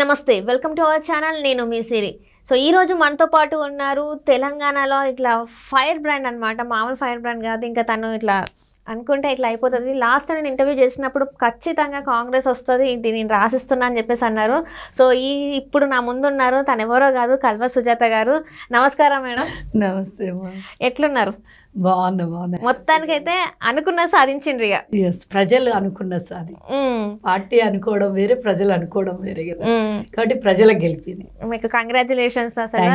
నమస్తే welcome to our channel నేను మీ సిరి so ఈరోజు మనతో పాటు ఉన్నారు తెలంగాణలో ఇట్లా ఫైర్ బ్రాండ్ అనమాట మామూలు ఫైర్ బ్రాండ్ కాదు ఇంకా తను ఇట్లా అనుకుంటే ఇట్లా అయిపోతుంది లాస్ట్ నేను ఇంటర్వ్యూ చేసినప్పుడు ఖచ్చితంగా కాంగ్రెస్ వస్తుంది ఇది నేను రాసిస్తున్నా అని చెప్పేసి అన్నారు సో ఈ ఇప్పుడు నా ముందు ఉన్నారు తను ఎవరో కాదు కల్వ సుజాత గారు నమస్కారం మేడం నమస్తే ఎట్లున్నారు మొత్తానికైతే అనుకున్న సాధించింది ఇక ప్రజలు అనుకున్న సాధి పార్టీ అనుకోవడం వేరే ప్రజలు అనుకోవడం వేరే కాబట్టి ప్రజలకు గెలిపింది మీకు కంగ్రాచులేషన్స్ అసలు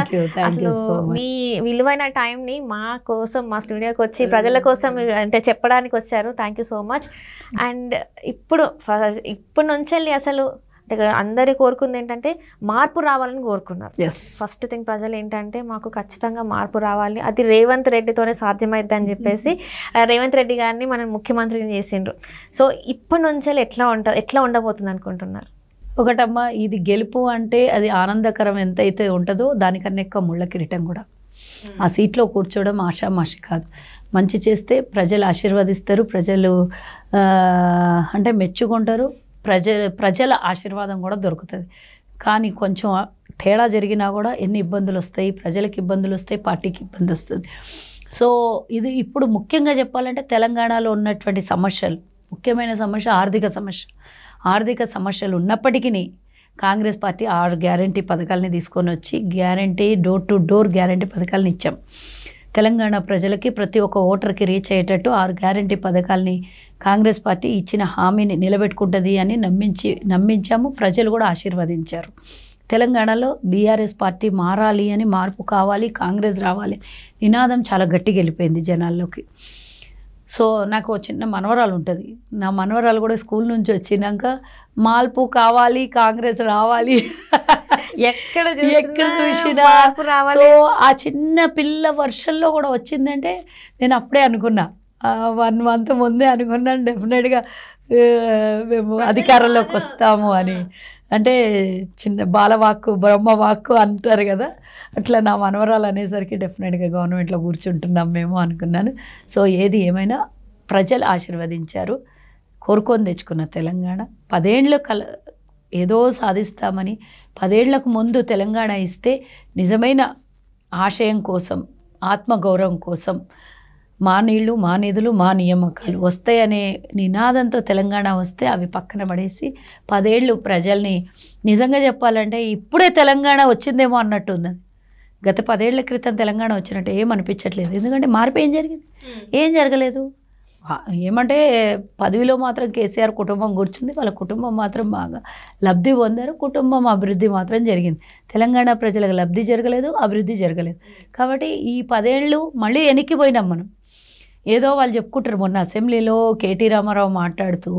అసలు మీ విలువైన టైం ని మా కోసం మా స్టూడియోకి వచ్చి ప్రజల కోసం అంటే చెప్పడానికి వచ్చారు thank you so much and ఇప్పుడు ఇప్పుడు నుంచి అసలు అందరి కోరుకుంది ఏంటంటే మార్పు రావాలని కోరుకున్నారు ఫస్ట్ థింగ్ ప్రజలు ఏంటంటే మాకు ఖచ్చితంగా మార్పు రావాలి అది రేవంత్ రెడ్డితోనే సాధ్యమైద్ది అని చెప్పేసి రేవంత్ mm-hmm. రెడ్డి గారిని మనం ముఖ్యమంత్రిని చేసిండ్రు సో ఇప్పటి నుంచి ఎట్లా ఉంట ఎట్లా ఉండబోతుంది అనుకుంటున్నారు ఒకటమ్మా ఇది గెలుపు అంటే అది ఆనందకరం ఎంత అయితే ఉంటుందో దానికన్నా ఎక్కువ ముళ్ళ కిరీటం కూడా mm. ఆ సీట్లో కూర్చోవడం ఆషామాషి కాదు మంచి చేస్తే ప్రజలు ఆశీర్వదిస్తారు ప్రజలు అంటే మెచ్చుకుంటారు ప్రజ ప్రజల ఆశీర్వాదం కూడా దొరుకుతుంది కానీ కొంచెం తేడా జరిగినా కూడా ఎన్ని ఇబ్బందులు వస్తాయి ప్రజలకు ఇబ్బందులు వస్తాయి పార్టీకి ఇబ్బంది వస్తుంది సో ఇది ఇప్పుడు ముఖ్యంగా చెప్పాలంటే తెలంగాణలో ఉన్నటువంటి సమస్యలు ముఖ్యమైన సమస్య ఆర్థిక సమస్య ఆర్థిక సమస్యలు ఉన్నప్పటికీ కాంగ్రెస్ పార్టీ ఆరు గ్యారంటీ పథకాలని తీసుకొని వచ్చి guarantee door to door guarantee పథకాలను ఇచ్చాం తెలంగాణ ప్రజలకి ప్రతి ఒక్క ఓటర్కి రీచ్ అయ్యేటట్టు ఆరు గ్యారంటీ పథకాల్ని కాంగ్రెస్ పార్టీ ఇచ్చిన హామీని నిలబెట్టుకుంటుంది అని నమ్మించి నమ్మించాము ప్రజలు కూడా ఆశీర్వదించారు తెలంగాణలో బీఆర్ఎస్ పార్టీ మారాలి అని మార్పు కావాలి కాంగ్రెస్ రావాలి నినాదం చాలా గట్టిగా వెళ్ళిపోయింది జనాల్లోకి సో నాకు చిన్న మనవరాలు ఉంటుంది నా మనవరాలు కూడా స్కూల్ నుంచి వచ్చినాక మార్పు కావాలి కాంగ్రెస్ రావాలి ఎక్కడ ఎక్కడ చూసినా సో ఆ చిన్న పిల్ల వర్షంలో కూడా వచ్చిందంటే నేను అప్పుడే అనుకున్నా వన్ మంత్ ముందే అనుకున్నాను డెఫినెట్గా మేము అధికారంలోకి వస్తాము అని అంటే చిన్న బాలవాక్కు బ్రహ్మవాక్కు అంటారు కదా అట్లా నా మనవరాలు అనేసరికి డెఫినెట్గా గవర్నమెంట్లో కూర్చుంటున్నాం మేము అనుకున్నాను సో ఏది ఏమైనా ప్రజలు ఆశీర్వదించారు కోరుకొని తెచ్చుకున్న తెలంగాణ పదేళ్ళు కల ఏదో సాధిస్తామని పదేళ్లకు ముందు తెలంగాణ ఇస్తే నిజమైన ఆశయం కోసం ఆత్మగౌరవం కోసం మా నీళ్ళు మా నిధులు మా నియామకాలు వస్తాయనే నినాదంతో తెలంగాణ వస్తే అవి పక్కన పడేసి పదేళ్ళు ప్రజల్ని నిజంగా చెప్పాలంటే ఇప్పుడే తెలంగాణ వచ్చిందేమో అన్నట్టు ఉంది గత పదేళ్ల క్రితం తెలంగాణ వచ్చినట్టు ఏం అనిపించట్లేదు ఎందుకంటే మార్పు ఏం జరిగింది hmm. ఏం జరగలేదు ఏమంటే పదవిలో మాత్రం కేసీఆర్ కుటుంబం కూర్చుంది వాళ్ళ కుటుంబం మాత్రం బాగా లబ్ధి పొందారు కుటుంబం అభివృద్ధి మాత్రం జరిగింది తెలంగాణ ప్రజలకు లబ్ధి జరగలేదు అభివృద్ధి జరగలేదు కాబట్టి ఈ పదేళ్ళు మళ్ళీ వెనక్కిపోయినాం మనం ఏదో వాళ్ళు చెప్పుకుంటారు మొన్న అసెంబ్లీలో కేటీ రామారావు మాట్లాడుతూ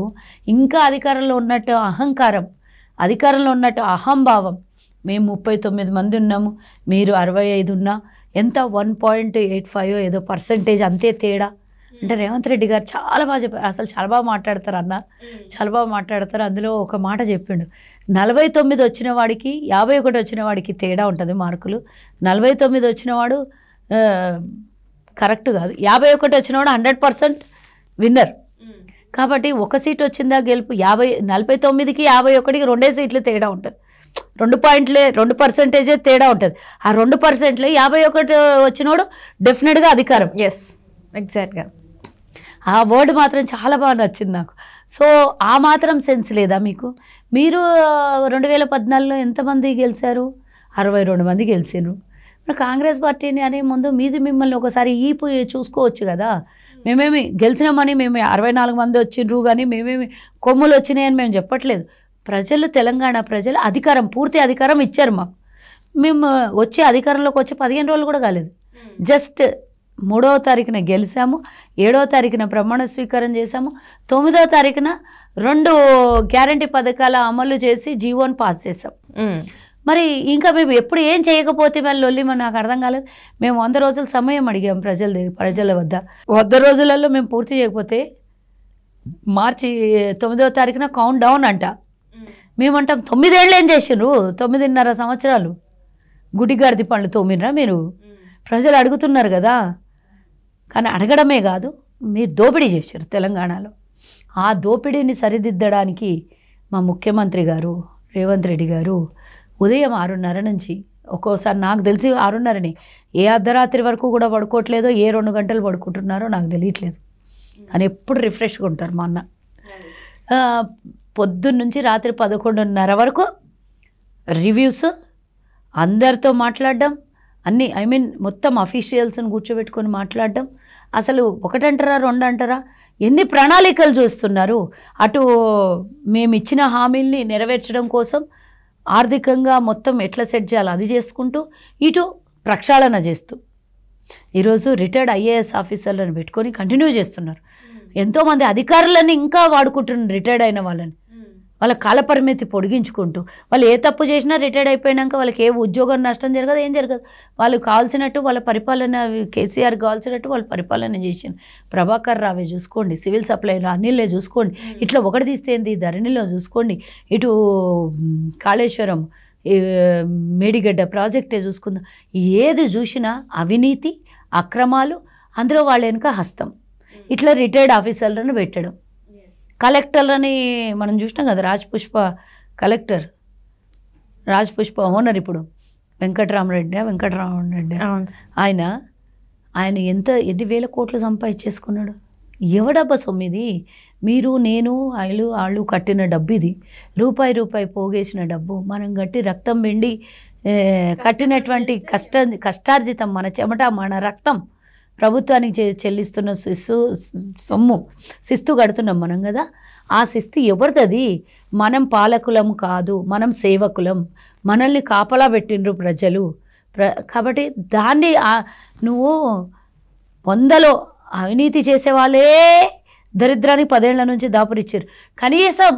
ఇంకా అధికారంలో ఉన్నట్టు అహంకారం అధికారంలో ఉన్నట్టు అహంభావం మేము ముప్పై తొమ్మిది మంది ఉన్నాము మీరు అరవై ఐదు ఉన్నా ఎంత వన్ పాయింట్ ఎయిట్ ఫైవ్ ఏదో పర్సంటేజ్ అంతే తేడా అంటే రేవంత్ రెడ్డి గారు చాలా బాగా చెప్పారు అసలు చాలా బాగా మాట్లాడతారు అన్న చాలా బాగా మాట్లాడతారు అందులో ఒక మాట చెప్పిండు నలభై తొమ్మిది వచ్చిన వాడికి యాభై ఒకటి వచ్చిన వాడికి తేడా ఉంటుంది మార్కులు నలభై తొమ్మిది వచ్చినవాడు కరెక్ట్ కాదు యాభై ఒకటి వచ్చినవాడు హండ్రెడ్ పర్సెంట్ విన్నర్ కాబట్టి ఒక సీట్ వచ్చిందా గెలుపు యాభై నలభై తొమ్మిదికి యాభై ఒకటికి రెండే సీట్లు తేడా ఉంటుంది రెండు పాయింట్లే రెండు పర్సెంటేజే తేడా ఉంటుంది ఆ రెండు పర్సెంట్లే యాభై ఒకటి వచ్చినోడు డెఫినెట్గా అధికారం ఎస్ ఎగ్జాక్ట్గా ఆ వర్డ్ మాత్రం చాలా బాగా నచ్చింది నాకు సో ఆ మాత్రం సెన్స్ లేదా మీకు మీరు రెండు వేల పద్నాలుగులో ఎంతమంది గెలిచారు అరవై రెండు మంది గెలిచారు మరి కాంగ్రెస్ పార్టీని అనే ముందు మీది మిమ్మల్ని ఒకసారి ఈ చూసుకోవచ్చు కదా మేమేమి గెలిచినామని మేము అరవై నాలుగు మంది వచ్చిండ్రు కానీ మేమేమి కొమ్ములు వచ్చినాయని మేము చెప్పట్లేదు ప్రజలు తెలంగాణ ప్రజలు అధికారం పూర్తి అధికారం ఇచ్చారు మాకు మేము వచ్చే అధికారంలోకి వచ్చి పదిహేను రోజులు కూడా కాలేదు hmm. జస్ట్ మూడవ తారీఖున గెలిచాము ఏడవ తారీఖున ప్రమాణ స్వీకారం చేశాము తొమ్మిదో తారీఖున రెండు గ్యారంటీ పథకాల అమలు చేసి జీవోని పాస్ చేసాం మరి ఇంకా మేము ఎప్పుడు ఏం చేయకపోతే మేము లొల్లి నాకు అర్థం కాలేదు మేము వంద రోజుల సమయం అడిగాం ప్రజల ప్రజల వద్ద వంద రోజులలో మేము పూర్తి చేయకపోతే మార్చి తొమ్మిదవ తారీఖున కౌంట్ డౌన్ అంట మేమంటాం తొమ్మిదేళ్ళు ఏం చేసినారు తొమ్మిదిన్నర సంవత్సరాలు గుడిగాడిది పండ్లు తోమినరా మీరు ప్రజలు అడుగుతున్నారు కదా కానీ అడగడమే కాదు మీరు దోపిడీ చేశారు తెలంగాణలో ఆ దోపిడీని సరిదిద్దడానికి మా ముఖ్యమంత్రి గారు రేవంత్ రెడ్డి గారు ఉదయం ఆరున్నర నుంచి ఒక్కోసారి నాకు తెలిసి ఆరున్నరని ఏ అర్ధరాత్రి వరకు కూడా పడుకోవట్లేదో ఏ రెండు గంటలు పడుకుంటున్నారో నాకు తెలియట్లేదు కానీ ఎప్పుడు రిఫ్రెష్గా ఉంటారు మా అన్న పొద్దున్న రాత్రి పదకొండున్నర వరకు రివ్యూస్ అందరితో మాట్లాడడం అన్నీ ఐ మీన్ మొత్తం అఫీషియల్స్ని కూర్చోబెట్టుకొని మాట్లాడడం అసలు ఒకటంటారా రెండు అంటారా ఎన్ని ప్రణాళికలు చూస్తున్నారు అటు మేము ఇచ్చిన హామీల్ని నెరవేర్చడం కోసం ఆర్థికంగా మొత్తం ఎట్లా సెట్ చేయాలి అది చేసుకుంటూ ఇటు ప్రక్షాళన చేస్తూ ఈరోజు రిటైర్డ్ ఐఏఎస్ ఆఫీసర్లను పెట్టుకొని కంటిన్యూ చేస్తున్నారు ఎంతోమంది అధికారులని ఇంకా వాడుకుంటున్నారు రిటైర్డ్ అయిన వాళ్ళని వాళ్ళ కాలపరిమితి పొడిగించుకుంటూ వాళ్ళు ఏ తప్పు చేసినా రిటైర్డ్ అయిపోయినాక వాళ్ళకి ఏ ఉద్యోగం నష్టం జరగదు ఏం జరగదు వాళ్ళు కావాల్సినట్టు వాళ్ళ పరిపాలన కేసీఆర్ కావాల్సినట్టు వాళ్ళు పరిపాలన చేసిన ప్రభాకర్ రావే చూసుకోండి సివిల్ సప్లైలో అనిలే చూసుకోండి ఇట్లా ఒకటి తీస్తేంది ధరణిలో చూసుకోండి ఇటు కాళేశ్వరం మేడిగడ్డ ప్రాజెక్టే చూసుకుందాం ఏది చూసినా అవినీతి అక్రమాలు అందులో వాళ్ళ వెనుక హస్తం ఇట్లా రిటైర్డ్ ఆఫీసర్లను పెట్టడం కలెక్టర్ అని మనం చూసినాం కదా రాజపుష్ప కలెక్టర్ రాజపుష్ప ఓనర్ ఇప్పుడు వెంకటరామరెడ్డి వెంకటరామరెడ్డి ఆయన ఆయన ఎంత ఎన్ని వేల కోట్లు సంపాదించేసుకున్నాడు ఎవడబ్బా సొమ్మిది మీరు నేను ఆయలు వాళ్ళు కట్టిన డబ్బు ఇది రూపాయి రూపాయి పోగేసిన డబ్బు మనం కట్టి రక్తం పిండి కట్టినటువంటి కష్ట కష్టార్జితం మన చెమట మన రక్తం ప్రభుత్వానికి చెల్లిస్తున్న శిస్తు సొమ్ము శిస్తు కడుతున్నాం మనం కదా ఆ శిస్తు ఎవరిది మనం పాలకులం కాదు మనం సేవకులం మనల్ని కాపలా పెట్టిండ్రు ప్రజలు ప్ర కాబట్టి దాన్ని నువ్వు వందలో అవినీతి చేసేవాళ్ళే దరిద్రానికి పదేళ్ల నుంచి దాపురిచ్చారు కనీసం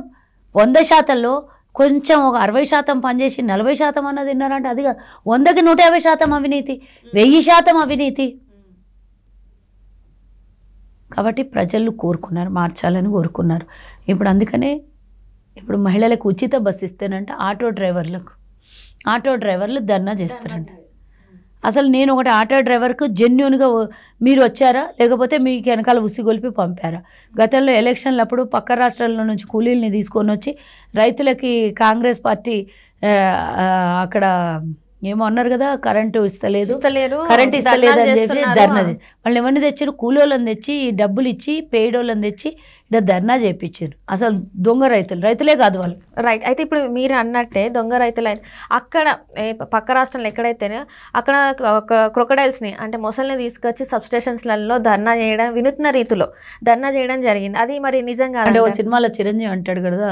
వంద శాతంలో కొంచెం ఒక అరవై శాతం పనిచేసి నలభై శాతం అన్నది విన్నారంటే అది వందకి నూట యాభై శాతం అవినీతి వెయ్యి శాతం అవినీతి కాబట్టి ప్రజలు కోరుకున్నారు మార్చాలని కోరుకున్నారు ఇప్పుడు అందుకనే ఇప్పుడు మహిళలకు ఉచిత బస్సు ఇస్తేనంట ఆటో డ్రైవర్లకు ఆటో డ్రైవర్లు ధర్నా చేస్తారంట అసలు నేను ఒకటి ఆటో డ్రైవర్కు జెన్యున్గా మీరు వచ్చారా లేకపోతే మీకు వెనకాల ఉసిగొలిపి పంపారా గతంలో ఎలక్షన్లు అప్పుడు పక్క రాష్ట్రాల నుంచి కూలీల్ని తీసుకొని వచ్చి రైతులకి కాంగ్రెస్ పార్టీ అక్కడ ఏమో అన్నారు కదా కరెంటు ఇస్తలేదు కరెంటు ఇస్తలేదు అని చెప్పి ధర్నా వాళ్ళు ఏమన్నా తెచ్చారు కూలోళ్ళని తెచ్చి డబ్బులు ఇచ్చి పేడోళ్ళని తెచ్చి ఇక్కడ ధర్నా చేయించారు అసలు దొంగ రైతులు రైతులే కాదు వాళ్ళు రైట్ అయితే ఇప్పుడు మీరు అన్నట్టే దొంగ రైతులు అక్కడ పక్క రాష్ట్రంలో ఎక్కడైతేనే అక్కడ ఒక క్రొకడైల్స్ని అంటే మొసలిని తీసుకొచ్చి సబ్ స్టేషన్స్లలో ధర్నా చేయడం వినూత్న రీతిలో ధర్నా చేయడం జరిగింది అది మరి నిజంగా అంటే సినిమాలో చిరంజీవి అంటాడు కదా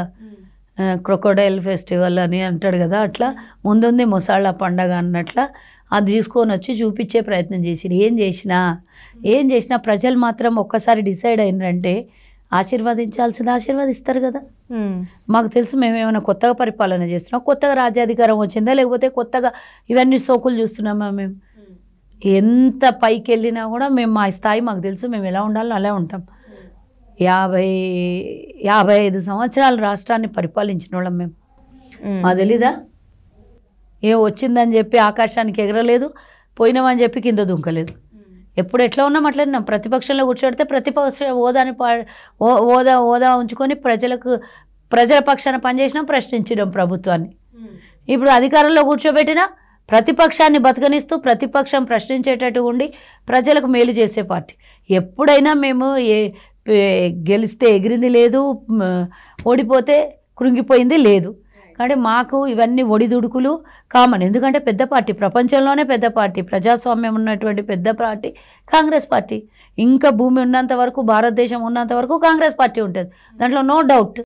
క్రొకోడైల్ ఫెస్టివల్ అని అంటాడు కదా అట్లా ముందుంది మొసాళ్ళ పండగ అన్నట్ల అది తీసుకొని వచ్చి చూపించే ప్రయత్నం చేసిరు ఏం చేసినా ఏం చేసినా ప్రజలు మాత్రం ఒక్కసారి డిసైడ్ అయినారంటే ఆశీర్వదించాల్సింది ఆశీర్వదిస్తారు కదా మాకు తెలుసు మేము ఏమైనా కొత్తగా పరిపాలన చేస్తున్నాం కొత్తగా రాజ్యాధికారం వచ్చిందా లేకపోతే కొత్తగా ఇవన్నీ సోకులు చూస్తున్నామా మేము ఎంత పైకి వెళ్ళినా కూడా మేము మా స్థాయి మాకు తెలుసు మేము ఎలా ఉండాలో అలా ఉంటాం యాభై యాభై ఐదు సంవత్సరాలు రాష్ట్రాన్ని పరిపాలించిన వాళ్ళం మేము మా తెలీదా ఏ వచ్చిందని చెప్పి ఆకాశానికి ఎగరలేదు పోయినామని చెప్పి కింద దుంకలేదు ఎప్పుడు ఎట్లా ఉన్నాం అట్లనే ప్రతిపక్షంలో కూర్చోబెడితే ప్రతిపక్ష హోదాని హోదా హోదా ఉంచుకొని ప్రజలకు ప్రజల పక్షాన పనిచేసినాం ప్రశ్నించినాం ప్రభుత్వాన్ని ఇప్పుడు అధికారంలో కూర్చోబెట్టినా ప్రతిపక్షాన్ని బతకనిస్తూ ప్రతిపక్షం ప్రశ్నించేటట్టు ఉండి ప్రజలకు మేలు చేసే పార్టీ ఎప్పుడైనా మేము ఏ గెలిస్తే ఎగిరింది లేదు ఓడిపోతే కృంగిపోయింది లేదు కానీ మాకు ఇవన్నీ ఒడిదుడుకులు కామన్ ఎందుకంటే పెద్ద పార్టీ ప్రపంచంలోనే పెద్ద పార్టీ ప్రజాస్వామ్యం ఉన్నటువంటి పెద్ద పార్టీ కాంగ్రెస్ పార్టీ ఇంకా భూమి ఉన్నంత వరకు భారతదేశం ఉన్నంత వరకు కాంగ్రెస్ పార్టీ ఉంటుంది దాంట్లో నో డౌట్